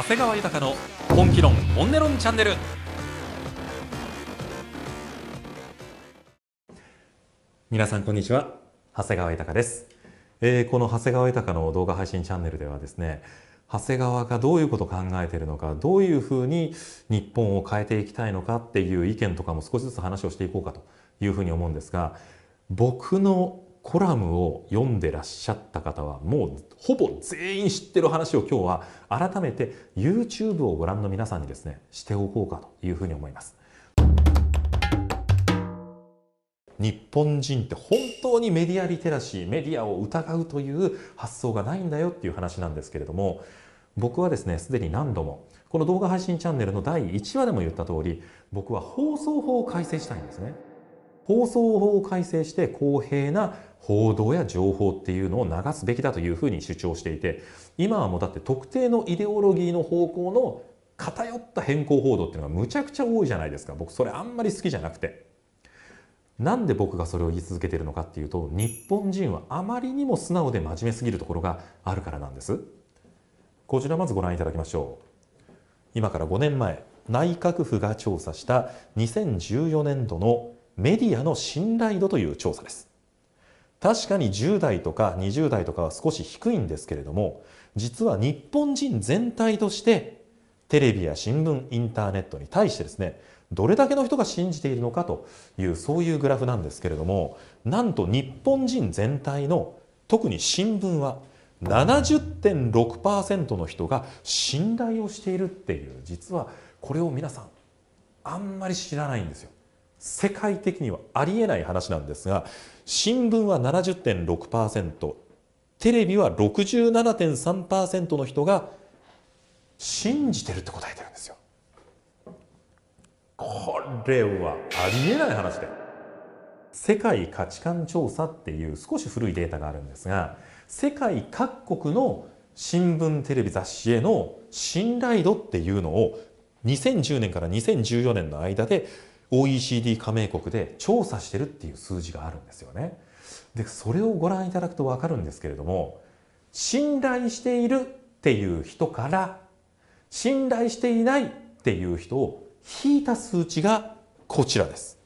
長谷川豊の本気論本音論チャンネル皆さんこんにちは長谷川豊です、えー、この長谷川豊の動画配信チャンネルではですね長谷川がどういうことを考えているのかどういうふうに日本を変えていきたいのかっていう意見とかも少しずつ話をしていこうかというふうに思うんですが僕のコラムを読んでらっしゃった方はもうほぼ全員知ってる話を今日は改めて YouTube をご覧の皆さんにですねしておこうかというふうに思います。日本人って本当にメディアリテラシーメディアを疑うという発想がないんだよっていう話なんですけれども僕はですねすでに何度もこの動画配信チャンネルの第1話でも言った通り僕は放送法を改正したいんですね。放送法を改正して公平な報道や情報っていうのを流すべきだというふうに主張していて今はもうだって特定のイデオロギーの方向の偏った偏向報道っていうのがむちゃくちゃ多いじゃないですか僕それあんまり好きじゃなくてなんで僕がそれを言い続けてるのかっていうと日本人はあまりにも素直で真面目すぎるところがあるからなんですこちらまずご覧いただきましょう今から5年前内閣府が調査した2014年度のメディアの信頼度という調査です。確かに10代とか20代とかは少し低いんですけれども、実は日本人全体としてテレビや新聞、インターネットに対してですね、どれだけの人が信じているのかというそういうグラフなんですけれども、なんと日本人全体の特に新聞は70.6%の人が信頼をしているっていう実はこれを皆さんあんまり知らないんですよ。世界的にはありえない話なんですが新聞は70.6%テレビは67.3%の人が信じてるって答えてるんですよ。これはありえない話で世界価値観調査っていう少し古いデータがあるんですが世界各国の新聞テレビ雑誌への信頼度っていうのを2010年から2014年の間で OECD 加盟国で調査してるっていう数字があるんですよね。で、それをご覧いただくとわかるんですけれども、信頼しているっていう人から、信頼していないっていう人を引いた数値がこちらです。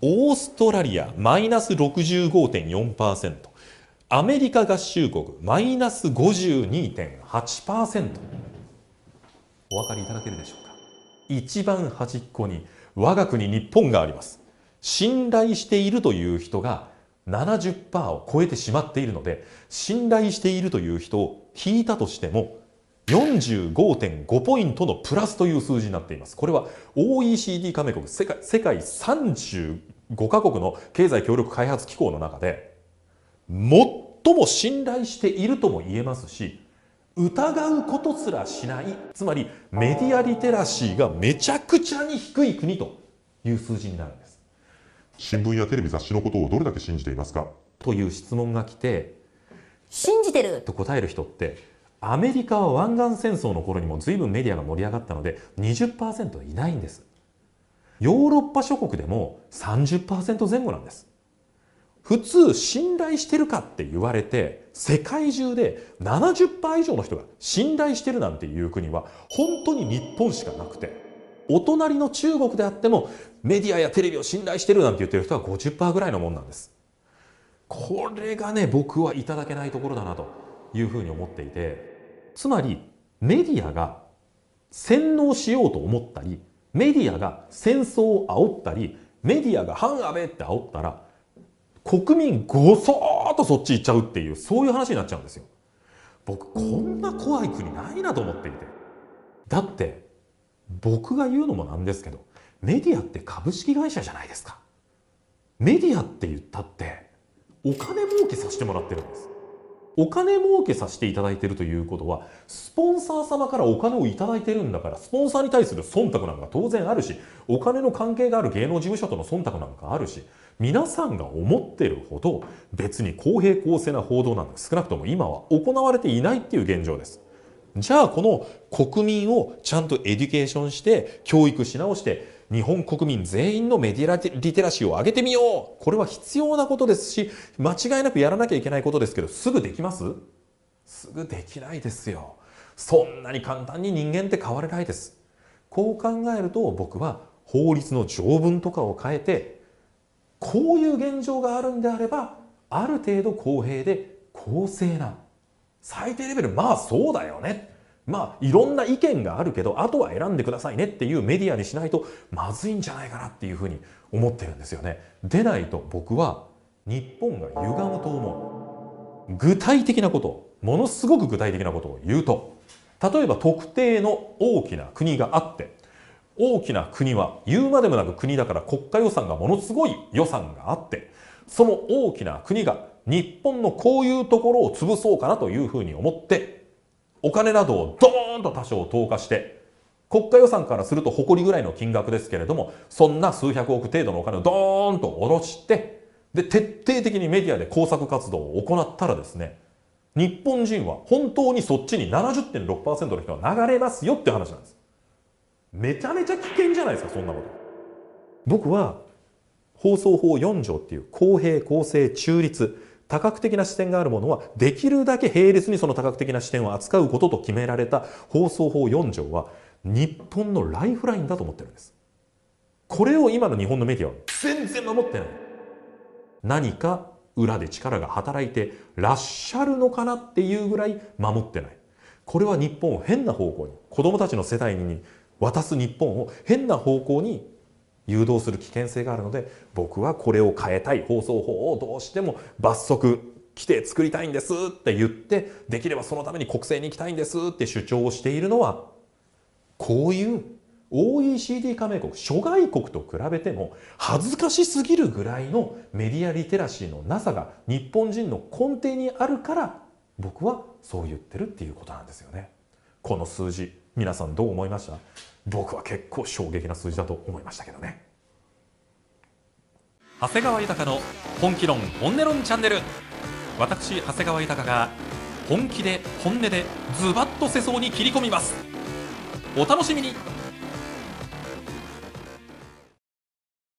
オーストラリアマイナス65.4%、アメリカ合衆国マイナス52.8%。お分かりいただけるでしょうか一番端っこに我が国日本があります信頼しているという人が70%を超えてしまっているので信頼しているという人を引いたとしても45.5ポイントのプラスという数字になっています。これは OECD 加盟国世界、世界35カ国の経済協力開発機構の中で、最も信頼しているとも言えますし、疑うことすらしないつまりメディアリテラシーがめちゃくちゃに低い国という数字になるんです新聞やテレビ雑誌のことをどれだけ信じていますかという質問が来て信じてると答える人ってアメリカは湾岸戦争の頃にも随分メディアが盛り上がったので20%いないんですヨーロッパ諸国でも30%前後なんです普通信頼してるかって言われて、世界中で70%以上の人が信頼してるなんていう国は本当に日本しかなくて、お隣の中国であってもメディアやテレビを信頼してるなんて言ってる人は50%ぐらいのもんなんです。これがね、僕はいただけないところだなというふうに思っていて、つまりメディアが洗脳しようと思ったり、メディアが戦争を煽ったり、メディアが反安倍って煽ったら、国民ごそーっとそっち行っちゃうっていうそういう話になっちゃうんですよ。僕こんな怖い国ないなと思っていて。だって僕が言うのもなんですけどメディアって株式会社じゃないですか。メディアって言ったってお金儲けさせてもらってるんです。お金儲けさせていただいてるということは、スポンサー様からお金をいただいてるんだから、スポンサーに対する忖度なんか当然あるし、お金の関係がある芸能事務所との忖度なんかあるし、皆さんが思ってるほど、別に公平公正な報道なんか少なくとも今は行われていないっていう現状です。じゃあこの国民をちゃんとエデュケーションして、教育し直して、日本国民全員のメディアリテラシーを上げてみようこれは必要なことですし、間違いなくやらなきゃいけないことですけど、すぐできますすぐできないですよ。そんなに簡単に人間って変われないです。こう考えると僕は法律の条文とかを変えて、こういう現状があるんであれば、ある程度公平で公正な。最低レベル、まあそうだよね。まあいろんな意見があるけどあとは選んでくださいねっていうメディアにしないとまずいんじゃないかなっていうふうに思ってるんですよね。でないと僕は日本が歪むと思う。具体的なことものすごく具体的なことを言うと例えば特定の大きな国があって大きな国は言うまでもなく国だから国家予算がものすごい予算があってその大きな国が日本のこういうところを潰そうかなというふうに思ってお金などをドーンと多少投下して国家予算からすると誇りぐらいの金額ですけれどもそんな数百億程度のお金をドーンと下ろしてで徹底的にメディアで工作活動を行ったらですね日本人は本当にそっちに70.6%の人は流れますよって話なんです。めちゃめちゃ危険じゃないですかそんなこと。僕は放送法4条っていう公平公正中立多角的な視点があるものはできるだけ並列にその多角的な視点を扱うことと決められた放送法4条は日本のライフラインだと思ってるんです。これを今の日本のメディアは全然守ってない。何か裏で力が働いてらっしゃるのかなっていうぐらい守ってない。これは日本を変な方向に、子供たちの世代に渡す日本を変な方向に誘導する危険性があるので僕はこれを変えたい放送法をどうしても罰則規定作りたいんですって言ってできればそのために国政に行きたいんですって主張をしているのはこういう OECD 加盟国諸外国と比べても恥ずかしすぎるぐらいのメディアリテラシーのなさが日本人の根底にあるから僕はそう言ってるっていうことなんですよね。この数字皆さんどう思いました僕は結構衝撃な数字だと思いましたけどね長谷川豊の本気論本音論チャンネル私長谷川豊が本気で本音でズバッと世相に切り込みますお楽しみに